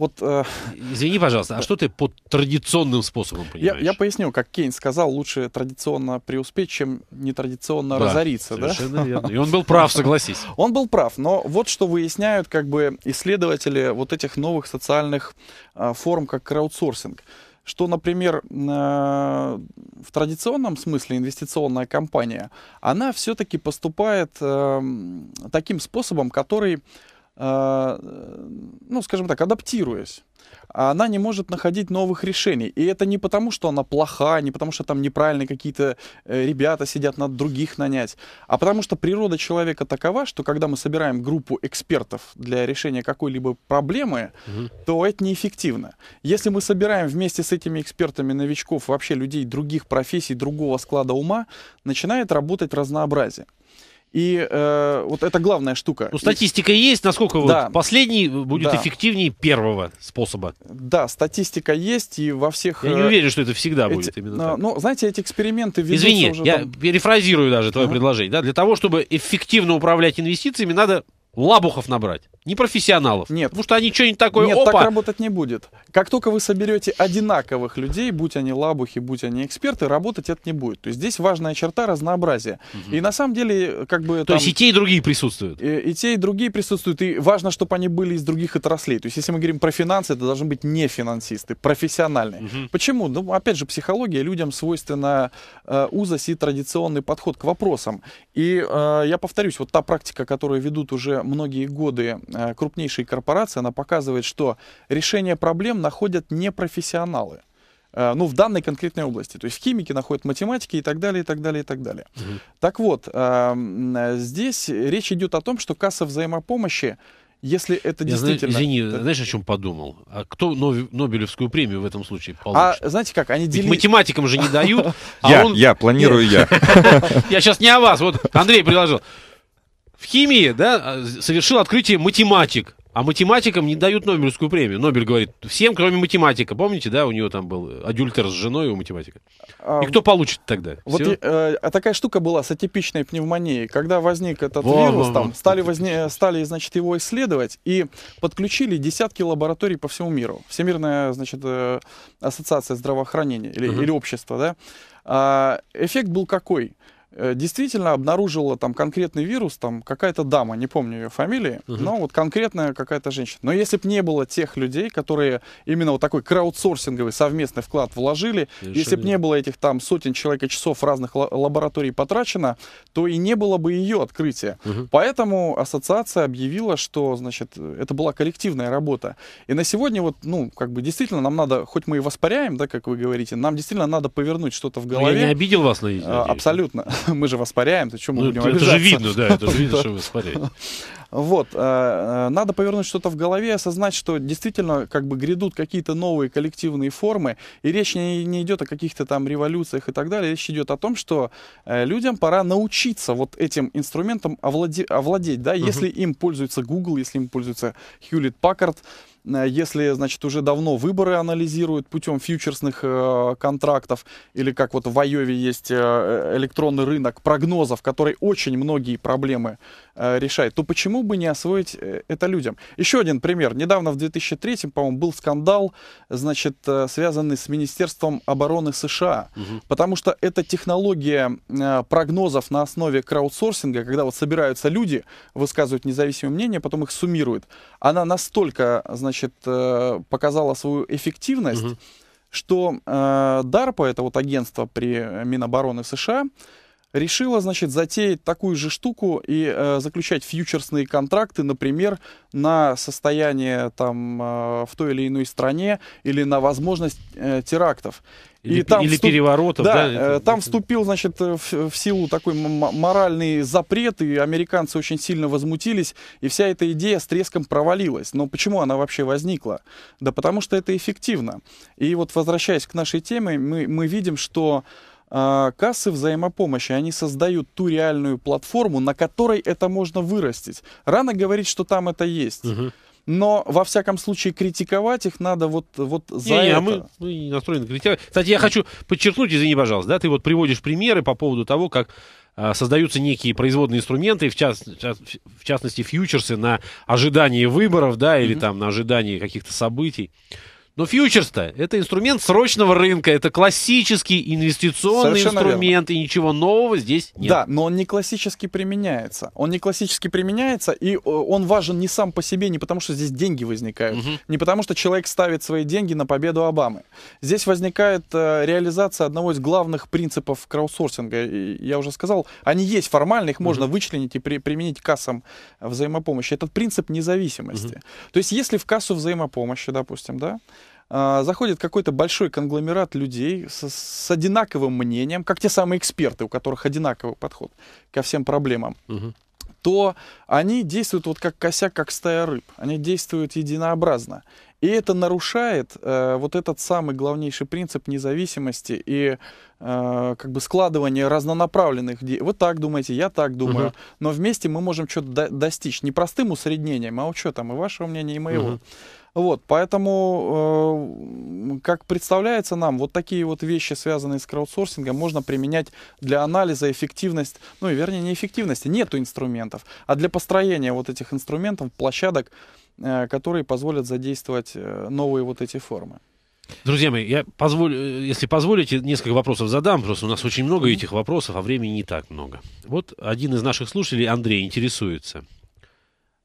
Вот, э... Извини, пожалуйста, а что ты под традиционным способом понимаешь? Я, я поясню, как Кейн сказал, лучше традиционно преуспеть, чем нетрадиционно да, разориться. Совершенно да? верно. И он был прав, согласись. Он был прав, но вот что выясняют как бы исследователи вот этих новых социальных э, форм, как краудсорсинг что, например, в традиционном смысле инвестиционная компания, она все-таки поступает эм, таким способом, который Э, ну, скажем так, адаптируясь. Она не может находить новых решений. И это не потому, что она плоха, не потому, что там неправильные какие-то э, ребята сидят, надо других нанять, а потому что природа человека такова, что когда мы собираем группу экспертов для решения какой-либо проблемы, угу. то это неэффективно. Если мы собираем вместе с этими экспертами новичков, вообще людей других профессий, другого склада ума, начинает работать разнообразие. И э, вот это главная штука. Ну, статистика и... есть, насколько да. вот последний будет да. эффективнее первого способа. Да, статистика есть, и во всех... Я не э, уверен, что это всегда эти... будет именно э, так. Ну, знаете, эти эксперименты ведутся Извини, уже я там... перефразирую даже твое uh-huh. предложение. Да? Для того, чтобы эффективно управлять инвестициями, надо лабухов набрать не профессионалов. Нет. Потому что они что-нибудь такое, Нет, опа. так работать не будет. Как только вы соберете одинаковых людей, будь они лабухи, будь они эксперты, работать это не будет. То есть здесь важная черта разнообразия. Угу. И на самом деле, как бы... То там, есть и те, и другие присутствуют. И, э, и те, и другие присутствуют. И важно, чтобы они были из других отраслей. То есть если мы говорим про финансы, это должны быть не финансисты, профессиональные. Угу. Почему? Ну, опять же, психология, людям свойственна э, узость и традиционный подход к вопросам. И э, я повторюсь, вот та практика, которую ведут уже многие годы Э, крупнейшие корпорации, она показывает, что решение проблем находят не профессионалы э, ну, в данной конкретной области. То есть химики находят математики и так далее, и так далее, и так далее. Угу. Так вот, эм, э, здесь речь идет о том, что касса взаимопомощи, если это Я действительно... Знаю, извини, знаешь, о чем подумал? А кто Нобелевскую премию в этом случае а, получит? А знаете как, они дели... математикам же не дают. А я, я, планирую я. Я сейчас не о вас, вот Андрей предложил в химии, да, а, совершил открытие математик. А математикам не дают Нобелевскую премию. Нобель говорит, всем, кроме математика. Помните, да, у него там был адюльтер с женой у математика. А, и кто получит тогда? Вот и, э, а такая штука была с атипичной пневмонией. Когда возник этот во, вирус, во, там во, стали, возне, э, стали, значит, его исследовать и подключили десятки лабораторий по всему миру. Всемирная, значит, э, ассоциация здравоохранения или, угу. или общество, да. Э, эффект был какой? Э, действительно обнаружила там конкретный вирус, там какая-то дама, не помню ее фамилии, угу. но вот конкретная какая-то женщина. Но если бы не было тех людей, которые именно вот такой краудсорсинговый совместный вклад вложили, Решили. если бы не было этих там сотен человек часов разных лабораторий потрачено, то и не было бы ее открытия. Угу. Поэтому ассоциация объявила, что, значит, это была коллективная работа. И на сегодня вот, ну, как бы действительно нам надо, хоть мы и воспаряем, да, как вы говорите, нам действительно надо повернуть что-то в ну, голове. Но я не обидел вас, а, надеюсь. Абсолютно. мы же воспаряем, то чем мы ну, будем это обижаться? Это же видно, да, это же видно, что вы спаряете. Вот, э, э, надо повернуть что-то в голове осознать, что действительно как бы грядут какие-то новые коллективные формы, и речь не, не идет о каких-то там революциях и так далее, речь идет о том, что э, людям пора научиться вот этим инструментом овладе, овладеть, да, угу. если им пользуется Google, если им пользуется Hewlett-Packard, Э, если, значит, уже давно выборы анализируют путем фьючерсных э, контрактов, или как вот в Айове есть э, э, электронный рынок прогнозов, который очень многие проблемы Э, решает, то почему бы не освоить э, это людям? Еще один пример. Недавно в 2003, по-моему, был скандал, значит, э, связанный с Министерством обороны США, угу. потому что эта технология прогнозов на основе краудсорсинга, когда вот собираются люди, высказывают независимое мнение, потом их суммируют, она настолько, значит, показала свою эффективность, угу что DARPA, это вот агентство при Минобороны США, решила, значит, затеять такую же штуку и э, заключать фьючерсные контракты, например, на состояние там э, в той или иной стране или на возможность э, терактов. Или, и там или вступ... переворотов, да? да э, это... Там вступил, значит, э, в, в силу такой моральный запрет, и американцы очень сильно возмутились, и вся эта идея с треском провалилась. Но почему она вообще возникла? Да потому что это эффективно. И вот возвращаясь к нашей теме, мы, мы видим, Что а, кассы взаимопомощи, они создают ту реальную платформу, на которой это можно вырастить. Рано говорить, что там это есть. Угу. Но, во всяком случае, критиковать их надо вот, вот за не, это. Не, а мы, мы не настроены критиковать. Кстати, я хочу подчеркнуть, извини, пожалуйста, да, ты вот приводишь примеры по поводу того, как а, создаются некие производные инструменты, в, част, в частности, фьючерсы на ожидание выборов, да, или mm-hmm. там на ожидание каких-то событий. Но фьючерс-то это инструмент срочного рынка, это классический инвестиционный Совершенно инструмент, верно. и ничего нового здесь нет. Да, но он не классически применяется. Он не классически применяется, и э, он важен не сам по себе, не потому что здесь деньги возникают, угу. не потому что человек ставит свои деньги на победу Обамы. Здесь возникает э, реализация одного из главных принципов краудсорсинга. И, я уже сказал, они есть формально, их можно вычленить и при, применить к кассам взаимопомощи. Этот принцип независимости. Угу. То есть, если в кассу взаимопомощи, допустим, да, а, заходит какой-то большой конгломерат людей с, с одинаковым мнением, как те самые эксперты, у которых одинаковый подход ко всем проблемам, угу. то они действуют вот как косяк, как стая рыб. Они действуют единообразно. И это нарушает э, вот этот самый главнейший принцип независимости и э, как бы складывание разнонаправленных. вот так думаете, я так думаю, угу. но вместе мы можем что-то до достичь не простым усреднением, а учетом и вашего мнения, и моего. Угу. Вот, поэтому, э, как представляется нам, вот такие вот вещи, связанные с краудсорсингом, можно применять для анализа эффективность, ну и вернее не эффективности, нету инструментов, а для построения вот этих инструментов, площадок, э, которые позволят задействовать э, новые вот эти формы. Друзья мои, я позволю, э, если позволите, несколько вопросов задам. Просто у нас очень много этих вопросов, а времени не так много. Вот один из наших слушателей, Андрей, интересуется.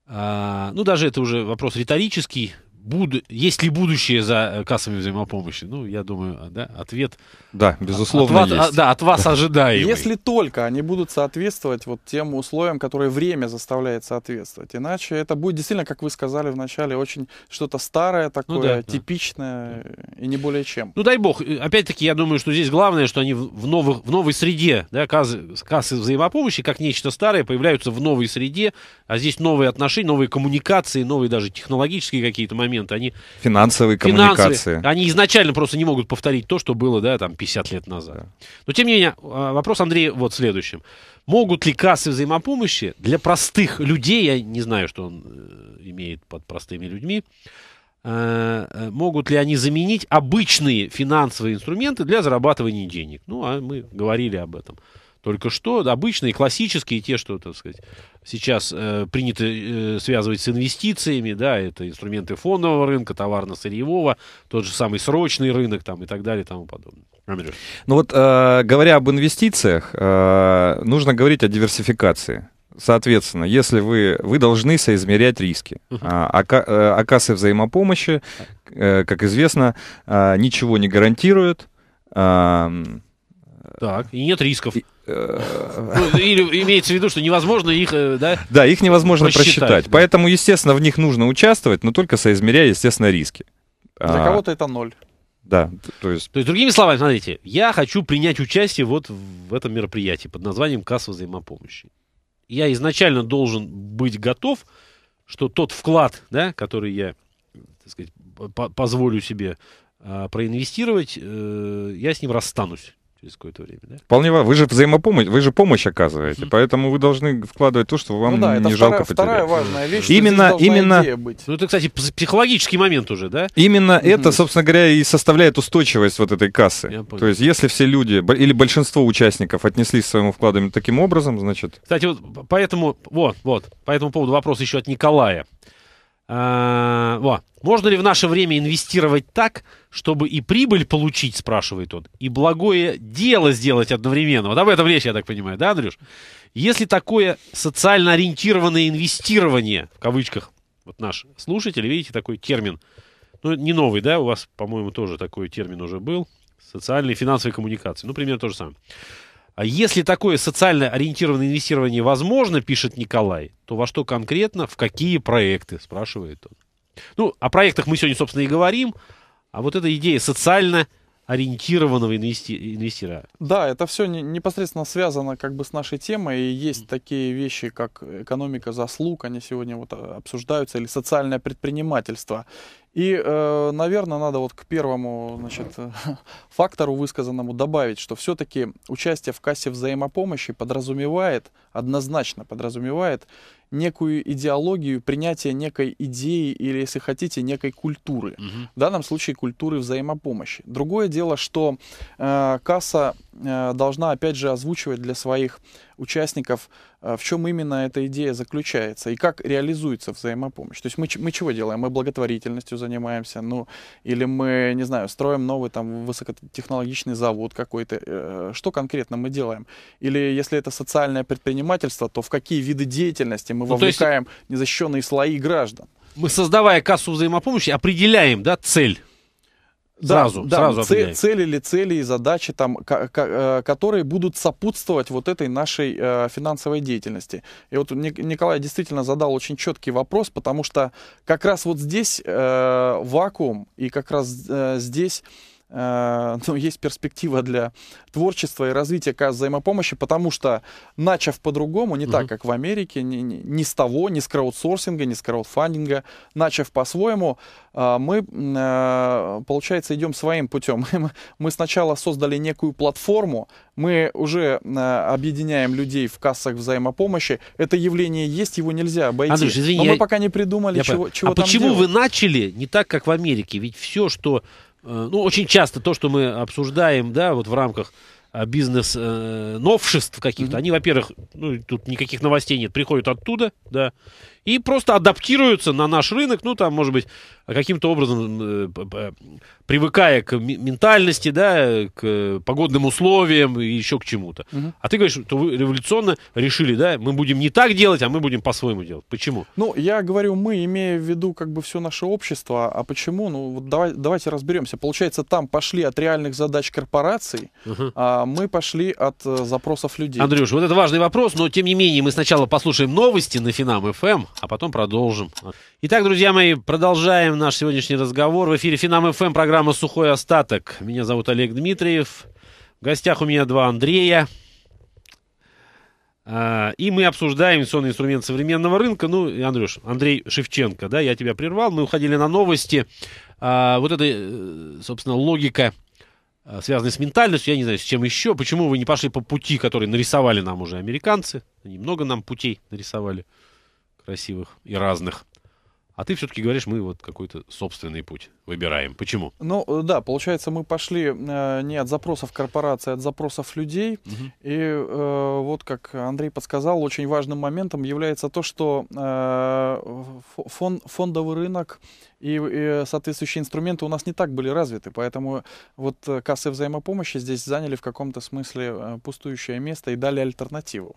А, ну, даже это уже вопрос риторический буду, есть ли будущее за э, кассами взаимопомощи? Ну, я думаю, да, ответ... Да, безусловно, от, от, есть. А, да, от вас да. ожидаемый. Если только они будут соответствовать вот тем условиям, которые время заставляет соответствовать. Иначе это будет действительно, как вы сказали вначале, очень что-то старое ну такое, ну, да, типичное да. и не более чем. Ну, дай бог. Опять-таки, я думаю, что здесь главное, что они в, новых, в новой среде, да, кассы, кассы взаимопомощи, как нечто старое, появляются в новой среде, а здесь новые отношения, новые коммуникации, новые даже технологические какие-то моменты инструменты. Они, финансовые коммуникации. Финансовые, они изначально просто не могут повторить то, что было да, там, 50 лет назад. Да. Но тем не менее, а, вопрос Андрей, вот следующим. Могут ли кассы взаимопомощи для простых людей, я не знаю, что он э, имеет под простыми людьми, э, э, могут ли они заменить обычные финансовые инструменты для зарабатывания денег? Ну, а мы говорили об этом. Только что обычные, классические, те, что, так сказать, сейчас э, принято э, связывать с инвестициями, да, это инструменты фондового рынка, товарно-сырьевого, тот же самый срочный рынок там и так далее и тому подобное. Андрюш. Ну вот, э, говоря об инвестициях, э, нужно говорить о диверсификации. Соответственно, если вы, вы должны соизмерять риски. А, а, э, а кассы взаимопомощи, э, как известно, э, ничего не гарантируют. так, и нет рисков. Ну, или имеется в виду, что невозможно их, э, да? Да, их невозможно просчитать. Поэтому, естественно, в них нужно участвовать, но только соизмеряя, естественно, риски. Для а, кого-то это ноль. Да, то есть... То есть, другими словами, смотрите, я хочу принять участие вот в этом мероприятии под названием «Касса взаимопомощи». Я изначально должен быть готов, что тот вклад, да, который я, так сказать, позволю себе а, проинвестировать, э, я с ним расстанусь через какое-то время, да? Вполне Вы же взаимопомощь, вы же помощь оказываете, mm-hmm. поэтому вы должны вкладывать то, что вам ну, да, это не вторая, жалко потерять. вторая важная вещь, именно, именно... Быть. Ну, это, кстати, психологический момент уже, да? Именно mm-hmm. это, собственно говоря, и составляет устойчивость вот этой кассы. То есть, если все люди или большинство участников отнеслись к своему вкладу таким образом, значит... Кстати, вот поэтому, вот, вот, по этому поводу вопрос еще от Николая. А, во. Можно ли в наше время инвестировать так, чтобы и прибыль получить, спрашивает он, и благое дело сделать одновременно? Вот об этом речь, я так понимаю, да, Андрюш? Если такое социально ориентированное инвестирование, в кавычках, вот наш слушатель, видите, такой термин, ну, не новый, да, у вас, по-моему, тоже такой термин уже был, социальные финансовые коммуникации, ну, примерно то же самое. А если такое социально ориентированное инвестирование возможно, пишет Николай, то во что конкретно, в какие проекты, спрашивает он. Ну, о проектах мы сегодня, собственно, и говорим. А вот эта идея социально ориентированного инвести- инвестира. Да, это все непосредственно связано как бы с нашей темой. И есть mm. такие вещи, как экономика заслуг, они сегодня вот а, обсуждаются, или социальное предпринимательство. И, э, наверное, надо вот к первому значит, фактору высказанному добавить, что все-таки участие в кассе взаимопомощи подразумевает, однозначно подразумевает некую идеологию, принятие некой идеи или, если хотите, некой культуры. Угу. В данном случае культуры взаимопомощи. Другое дело, что э, касса э, должна, опять же, озвучивать для своих участников, а, в чем именно эта идея заключается и как реализуется взаимопомощь. То есть мы, мы чего делаем? Мы благотворительностью занимаемся, ну, или мы, не знаю, строим новый там высокотехнологичный завод какой-то. Э, что конкретно мы делаем? Или если это социальное предпринимательство, то в какие виды деятельности мы ну, вовлекаем есть... незащищенные слои граждан? Мы, создавая кассу взаимопомощи, определяем, да, цель Сразу, да, сразу да, цели, цели, цели и задачи, там, э, которые будут сопутствовать вот этой нашей э, финансовой деятельности. И вот Николай действительно задал очень четкий вопрос, потому что как раз вот здесь э, вакуум и как раз э, здесь Э, но ну, есть перспектива для творчества и развития как взаимопомощи, потому что, начав по-другому, не угу. так, как в Америке, не, не, с того, не с краудсорсинга, не с краудфандинга, начав по-своему, э, мы, э, получается, идем своим путем. Мы сначала создали некую платформу, мы уже объединяем людей в кассах взаимопомощи. Это явление есть, его нельзя обойти. Андрюш, извини, Но мы я... пока не придумали, я чего, чего а там почему делать. вы начали не так, как в Америке? Ведь все, что Э, ну, очень часто то, что мы обсуждаем, да, вот в рамках э, бизнес-новшеств э, каких-то, mm-hmm. они, во-первых, ну, тут никаких новостей нет, приходят оттуда, да, и просто адаптируются на наш рынок, ну, там, может быть, каким-то образом э, привыкая к ментальности, да, к погодным условиям и еще к чему-то. Угу. А ты говоришь, что вы революционно решили, да, мы будем не так делать, а мы будем по-своему делать. Почему? Ну, я говорю мы, имея в виду как бы все наше общество. А почему? Ну, вот давай, давайте разберемся. Получается, там пошли от реальных задач корпораций, угу. а мы пошли от э, запросов людей. Андрюш, вот это важный вопрос, но тем не менее мы сначала послушаем новости на Финам-ФМ, а потом продолжим. Итак, друзья мои, продолжаем наш сегодняшний разговор. В эфире Финам ФМ, программа «Сухой остаток». Меня зовут Олег Дмитриев. В гостях у меня два Андрея. А, и мы обсуждаем инвестиционный инструмент современного рынка. Ну, Андрюш, Андрей Шевченко, да, я тебя прервал. Мы уходили на новости. А, вот эта, э, собственно, логика а, связанные с ментальностью, я не знаю, с чем еще. Почему вы не пошли по пути, который нарисовали нам уже американцы? Они много нам путей нарисовали красивых и разных. А ты все-таки говоришь, мы вот какой-то собственный путь выбираем. Почему? Ну э, да, получается, мы пошли э, не от запросов корпорации, а от запросов людей. Угу. И э, вот как Андрей подсказал, очень важным моментом является то, что э, фон, фондовый рынок и, и соответствующие инструменты у нас не так были развиты. Поэтому вот э, кассы взаимопомощи здесь заняли в каком-то смысле э, пустующее место и дали альтернативу.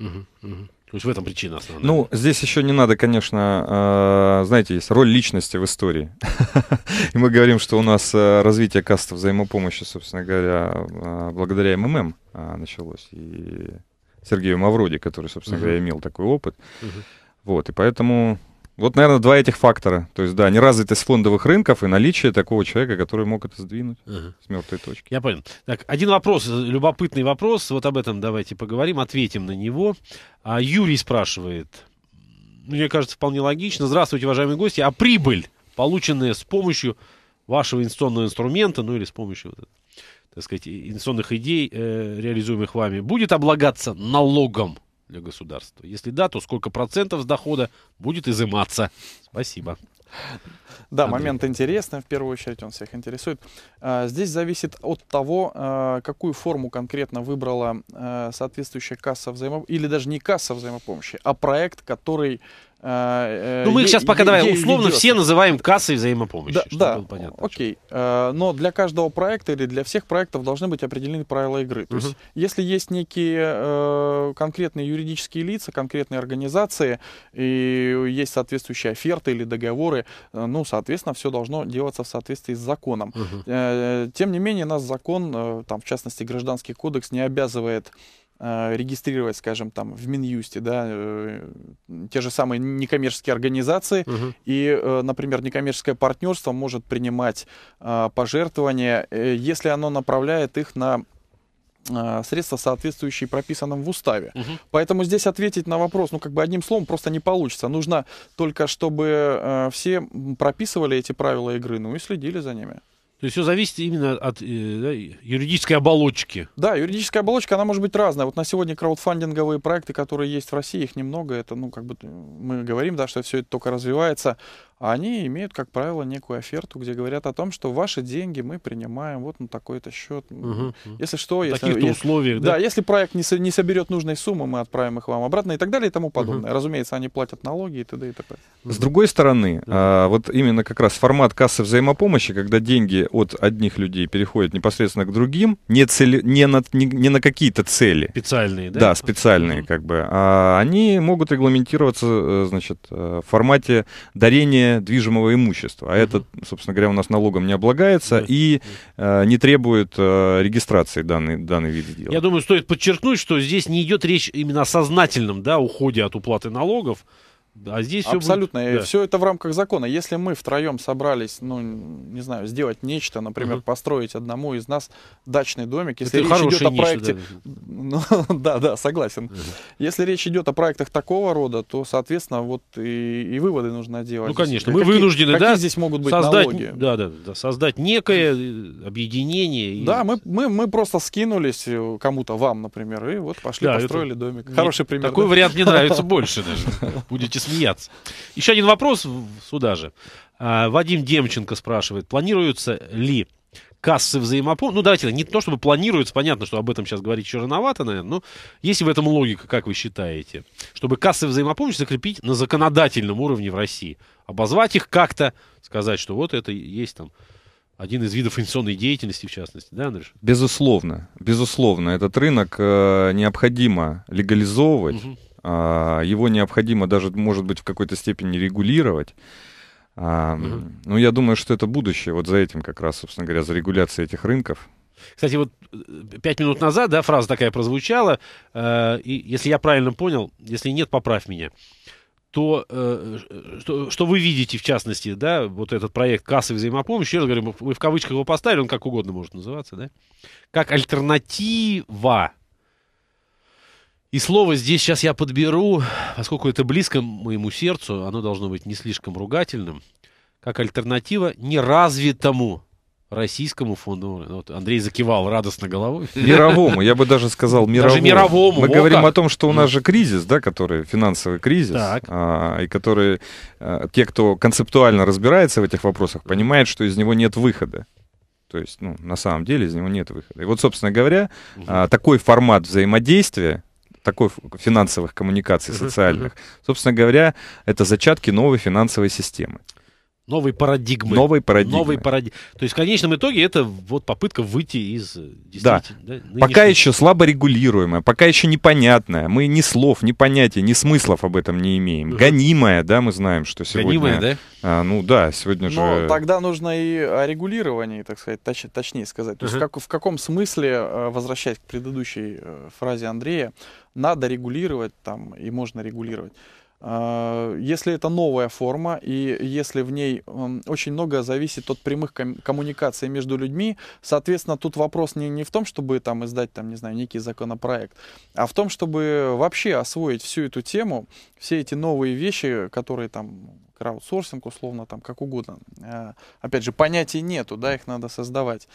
Угу, угу. То есть в этом причина основная. Ну, здесь еще не надо, конечно, а, знаете, есть роль личности в истории. И мы говорим, что у нас э, развитие каста взаимопомощи, собственно говоря, а, благодаря МММ а, началось. И Сергею Мавроди, который, собственно говоря, имел такой опыт. Вот, и поэтому вот, наверное, два этих фактора. То есть, да, неразвитость фондовых рынков и наличие такого человека, который мог это сдвинуть uh с мертвой точки. Я понял. Так, один вопрос, любопытный вопрос. Вот об этом давайте поговорим, ответим на него. А Юрий спрашивает. Мне кажется, вполне логично. Здравствуйте, уважаемые гости. А прибыль, полученная с помощью вашего инвестиционного инструмента, ну или с помощью, вот, так сказать, инвестиционных идей, э, реализуемых вами, будет облагаться налогом? для государства? Если да, то сколько процентов с дохода будет изыматься? Спасибо. Да, Андрей. момент интересный, в первую очередь он всех интересует. А, здесь зависит от того, а, какую форму конкретно выбрала а, соответствующая касса взаимопомощи, или даже не касса взаимопомощи, а проект, который а, э, ну, мы их сейчас пока, давай, условно все называем кассой взаимопомощи. Да, да понятно, окей. А, но для каждого проекта или для всех проектов должны быть определены правила игры. То угу. есть, если есть некие э, конкретные юридические лица, конкретные организации, и есть соответствующие оферты или договоры, э, ну, соответственно, все должно делаться в соответствии с законом. Угу. Тем не менее, нас закон, там, в частности, Гражданский кодекс, не обязывает Э, регистрировать, скажем, там в Минюсте, да, э, те же самые некоммерческие организации, угу. и, э, например, некоммерческое партнерство может принимать пожертвования, если оно направляет их на средства, соответствующие прописанным в уставе. Угу. Поэтому здесь ответить на вопрос, ну, как бы одним словом, просто не получится. Нужно только, чтобы все прописывали эти правила игры, ну и следили за ними. То есть все зависит именно от э, юридической оболочки. Да, юридическая оболочка, она может быть разная. Вот на сегодня краудфандинговые проекты, которые есть в России, их немного. Это, ну, как бы э, мы говорим, да, что все это только развивается. А они имеют, как правило, некую оферту, где говорят о том, что ваши деньги мы принимаем вот на такой-то счет. Угу. Если что, в если, если условиях, да? да, если проект не, со, не соберет нужной суммы, мы отправим их вам обратно и так далее и тому подобное. Угу. Разумеется, они платят налоги и т.д. и т.п. С другой стороны, да. а, вот именно как раз формат кассы взаимопомощи, когда деньги от одних людей переходят непосредственно к другим, не, цели, не, на, не, не на какие-то цели. Специальные, да? Да, специальные угу. как бы. А, они могут регламентироваться, э, значит, э, в формате дарения владение движимого имущества. А это, собственно говоря, у нас налогом не облагается и э, не требует э, регистрации данный, данный вид дела. Я думаю, стоит подчеркнуть, что здесь не идет речь именно о сознательном да, уходе от уплаты налогов, а здесь Абсолютно. Все, будет... да. все это в рамках закона. Если мы втроем собрались, ну, не знаю, сделать нечто, например, угу. построить одному из нас дачный домик, если это речь идет о проекте... да. Ну, да, да, согласен. Угу. Если речь идет о проектах такого рода, то, соответственно, вот и, и выводы нужно делать. Ну, конечно, мы какие, вынуждены, какие да? здесь могут быть создать, налоги? Да, да, да, создать некое э, объединение. И... Да, мы, мы, мы просто скинулись э, кому-то, вам, например, и вот пошли, да, построили это... домик. Хороший пример. Такой да? вариант мне нравится больше даже. Будете смеяться. Еще один вопрос сюда же. А, Вадим Демченко спрашивает, планируется ли кассы взаимопомощи. Ну, давайте, не то чтобы планируется, понятно, что об этом сейчас говорить еще рановато, наверное, но есть в этом логика, как вы считаете? Чтобы кассы взаимопомощи закрепить на законодательном уровне в России. Обозвать их как-то, сказать, что вот это есть там один из видов инвестиционной деятельности, в частности, да, Андрюш? Безусловно, безусловно, этот рынок э, необходимо легализовывать, угу. А, его необходимо даже, может быть, в какой-то степени регулировать. А, угу. Ну, я думаю, что это будущее, вот за этим как раз, собственно говоря, за регуляцией этих рынков. Кстати, вот э, пять минут назад, да, фраза такая прозвучала, э, и если я правильно понял, если нет, поправь меня, то э, э что, что вы видите, в частности, да, вот этот проект кассовой взаимопомощи, я говорю, мы в кавычках его поставили, он как угодно может называться, да, как альтернатива и слово здесь сейчас я подберу, поскольку это близко моему сердцу, оно должно быть не слишком ругательным, как альтернатива неразвитому российскому фонду. Ну вот Андрей закивал радостно головой. Мировому, я бы даже сказал мировому. Даже мировому. Мы говорим как. о том, что у ну. нас же кризис, да, который финансовый кризис, так. А, и который а, те, кто концептуально разбирается в этих вопросах, понимают, что из него нет выхода. То есть, ну, на самом деле из него нет выхода. И вот, собственно говоря, угу. а, такой формат взаимодействия такой финансовых коммуникаций социальных. Собственно говоря, это зачатки новой финансовой системы. Новой парадигмы. Новой парадигмы. Новой паради... То есть в конечном итоге это вот попытка выйти из э, да. да нынешней... Пока еще слабо регулируемая, пока еще непонятная. Мы ни слов, ни понятия ни смыслов об этом не имеем. Угу. Гонимая, да, мы знаем, что сегодня... Гонимая, да? А, ну да, сегодня же... Но тогда нужно и о регулировании, так сказать, точ... точнее сказать. То угу. есть как, в каком смысле, э, возвращаясь к предыдущей э, фразе Андрея, надо регулировать там и можно регулировать а, если это новая форма, и если в ней очень многое зависит от прямых коммуникаций между людьми, соответственно, тут вопрос не, не в том, чтобы там издать, там, не знаю, некий законопроект, а в том, чтобы вообще освоить всю эту тему, все эти новые вещи, которые там краудсорсинг, условно, там, как угодно. А, опять же, понятий нету, да, их надо создавать.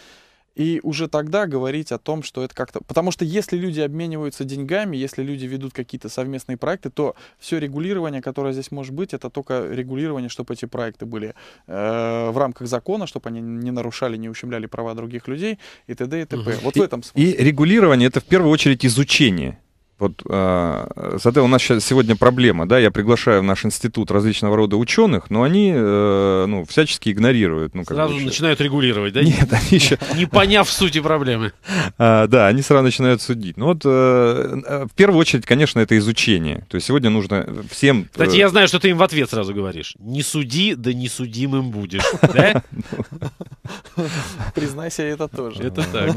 И уже тогда говорить о том, что это как-то... Потому что если люди обмениваются деньгами, если люди ведут какие-то совместные проекты, то все регулирование, которое здесь может быть, это только регулирование, чтобы эти проекты были э, в рамках закона, чтобы они не нарушали, не ущемляли права других людей и т.д. и т.п. Угу. Вот и, в этом смысле. И регулирование — это в первую очередь изучение вот, э, а, соответственно, у нас сейчас, сегодня проблема, да, я приглашаю в наш институт различного рода ученых, но они, э, ну, всячески игнорируют. Ну, как сразу бы, начинают регулировать, да? Нет, они еще... Не поняв сути проблемы. А, да, они сразу начинают судить. Ну вот, э, а, в первую очередь, конечно, это изучение. То есть сегодня нужно всем... Э, Кстати, я знаю, что ты им в ответ сразу говоришь. Не суди, да не судимым будешь, да? Признайся, это тоже. Это так.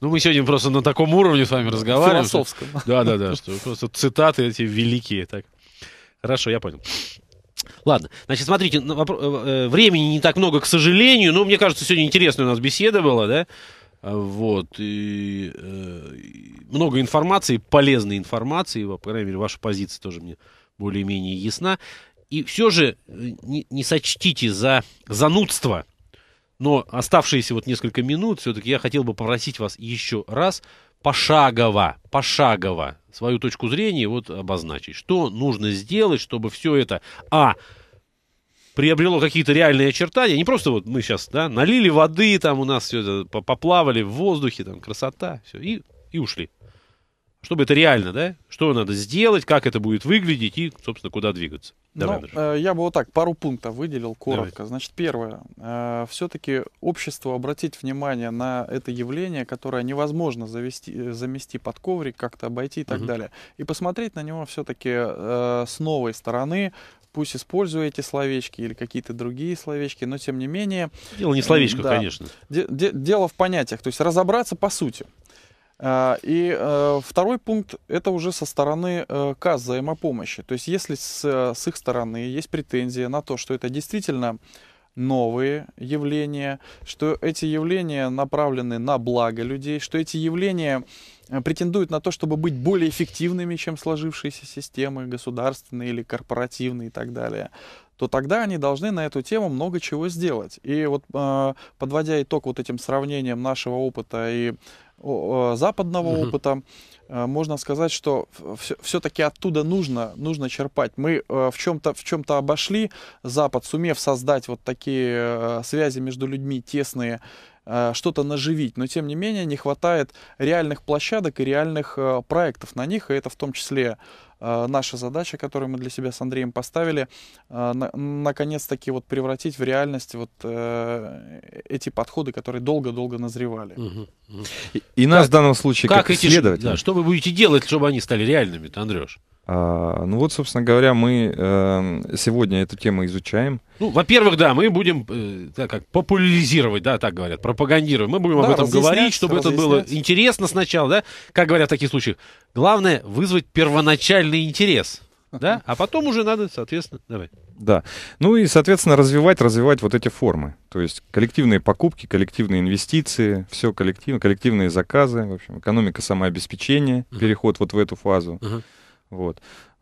Ну, мы сегодня просто на таком уровне с вами разговариваем. Философском. Да, да, да, просто цитаты эти великие. Так. Хорошо, я понял. Ладно, значит, смотрите, э, э, времени не так много, к сожалению, но мне кажется, сегодня интересная у нас беседа была, да? А, вот. И, э, и много информации, полезной информации, по крайней мере, ваша позиция тоже мне более-менее ясна. И все же не, не сочтите за занудство – но оставшиеся вот несколько минут все-таки я хотел бы попросить вас еще раз пошагово, пошагово свою точку зрения вот обозначить. Что нужно сделать, чтобы все это, а, приобрело какие-то реальные очертания. Не просто вот мы сейчас, да, налили воды, там у нас все это поплавали в воздухе, там красота, все, и, и ушли чтобы это реально, да? Что надо сделать, как это будет выглядеть и, собственно, куда двигаться. Давай, ну, э, я бы вот так пару пунктов выделил коротко. Давайте. Значит, первое. Э, все-таки общество обратить внимание на это явление, которое невозможно завести, э, замести под коврик, как-то обойти и так угу. далее. И посмотреть на него все-таки с новой стороны, пусть используя эти словечки или какие-то другие словечки, но тем не менее... Дело не словечко, да, конечно. Де- де- дело в понятиях, то есть разобраться по сути. А, и э, второй пункт – это уже со стороны э, КАС взаимопомощи. То есть если с, с их стороны есть претензии на то, что это действительно новые явления, что эти явления направлены на благо людей, что эти явления э, претендуют на то, чтобы быть более эффективными, чем сложившиеся системы государственные или корпоративные и так далее, то тогда они должны на эту тему много чего сделать. И вот подводя итог вот этим сравнением нашего опыта и западного угу. опыта, э, можно сказать, что все-таки оттуда нужно, нужно черпать. Мы э, в чем-то в чем-то обошли Запад, сумев создать вот такие э, связи между людьми тесные Э, что-то наживить, но тем не менее не хватает реальных площадок и реальных э, проектов на них, и это в том числе э, наша задача, которую мы для себя с Андреем поставили, наконец-таки вот превратить в реальность вот эти подходы, которые долго-долго назревали. Угу. И, и нас в данном случае как, как эти, Да, что вы будете делать, чтобы они стали реальными, Андрюш? А, ну вот, собственно говоря, мы эм, сегодня эту тему изучаем. Ну, во-первых, да, мы будем э, так как, популяризировать, да, так говорят, пропагандировать. Мы будем да, об этом говорить, чтобы это было интересно сначала, да. Как говорят в таких случаях, главное вызвать первоначальный интерес. Да, а потом уже надо, соответственно, давай. Да. Ну и, соответственно, развивать, развивать вот эти формы. То есть коллективные покупки, коллективные инвестиции, все коллективно, коллективные заказы, в общем, экономика самообеспечения, uh-huh. переход вот в эту фазу. Uh-huh. Вот.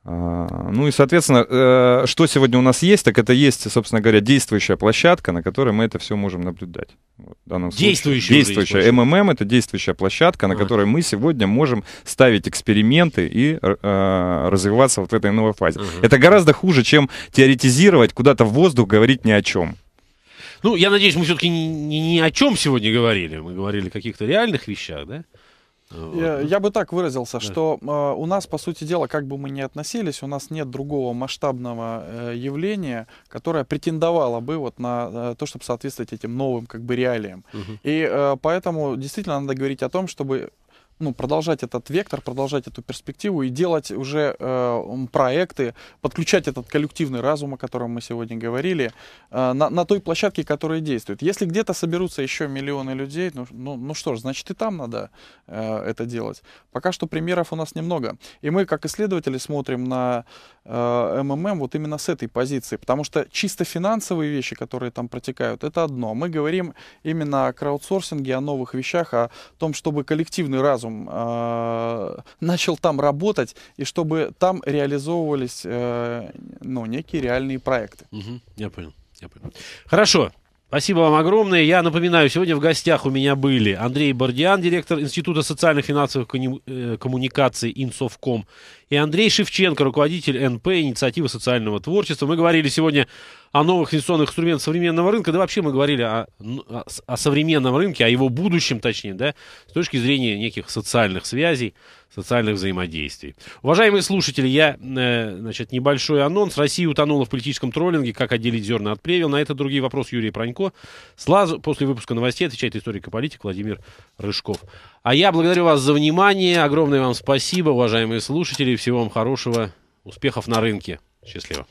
А, ну и, соответственно, э, что сегодня у нас есть, так это есть, собственно говоря, действующая площадка, на которой мы это все можем наблюдать. Вот, в данном действующая Действующая. МММ — это действующая площадка, на а. которой мы сегодня можем ставить эксперименты и э, развиваться вот в этой новой фазе. Угу. Это гораздо хуже, чем теоретизировать, куда-то в воздух говорить ни о чем. Ну, я надеюсь, мы все-таки ни, ни, ни о чем сегодня говорили. Мы говорили о каких-то реальных вещах, да? Я, я бы так выразился, что э, у нас, по сути дела, как бы мы ни относились, у нас нет другого масштабного э, явления, которое претендовало бы вот на э, то, чтобы соответствовать этим новым как бы реалиям. Угу. И э, поэтому действительно надо говорить о том, чтобы ну, продолжать этот вектор, продолжать эту перспективу и делать уже э, проекты, подключать этот коллективный разум, о котором мы сегодня говорили, э, на, на той площадке, которая действует. Если где-то соберутся еще миллионы людей, ну, ну, ну что ж, значит и там надо э, это делать. Пока что примеров у нас немного. И мы, как исследователи, смотрим на э, МММ вот именно с этой позиции, потому что чисто финансовые вещи, которые там протекают, это одно. Мы говорим именно о краудсорсинге, о новых вещах, о том, чтобы коллективный разум разум э, начал там работать, и чтобы там реализовывались э, ну, некие реальные проекты. Угу, я понял, я понял. Хорошо, Спасибо вам огромное. Я напоминаю, сегодня в гостях у меня были Андрей Бордиан, директор Института социальных и финансовых э, коммуникаций Инсовком, и Андрей Шевченко, руководитель НП «Инициатива социального творчества». Мы говорили сегодня о новых инвестиционных инструментах современного рынка, да вообще мы говорили о, ну, о, о современном рынке, о его будущем, точнее, да, с точки зрения неких социальных связей, социальных взаимодействий. Уважаемые слушатели, я, э, значит, небольшой анонс. Россия утонула в политическом троллинге. Как отделить зерна от плевел? На это другие вопросы Юрий Пронько. Слазу, после выпуска новостей отвечает историк и политик Владимир Рыжков. А я благодарю вас за внимание. Огромное вам спасибо, уважаемые слушатели. Всего вам хорошего, успехов на рынке. Счастливо.